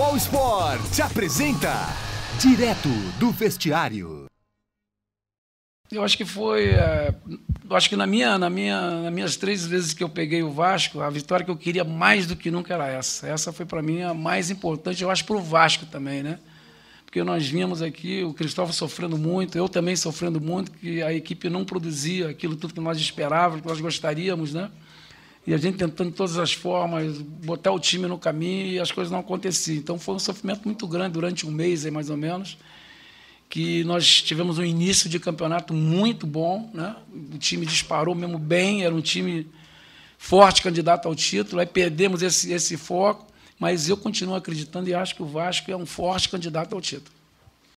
All Sport apresenta Direto do Vestiário. Eu acho que foi. É, eu acho que na minha, na minha, nas minhas três vezes que eu peguei o Vasco, a vitória que eu queria mais do que nunca era essa. Essa foi para mim a mais importante, eu acho, para o Vasco também, né? Porque nós vimos aqui o Cristóvão sofrendo muito, eu também sofrendo muito, que a equipe não produzia aquilo tudo que nós esperávamos, que nós gostaríamos, né? E a gente tentando de todas as formas, botar o time no caminho e as coisas não aconteciam. Então foi um sofrimento muito grande durante um mês, aí, mais ou menos, que nós tivemos um início de campeonato muito bom. Né? O time disparou mesmo bem, era um time forte candidato ao título. Aí perdemos esse, esse foco, mas eu continuo acreditando e acho que o Vasco é um forte candidato ao título.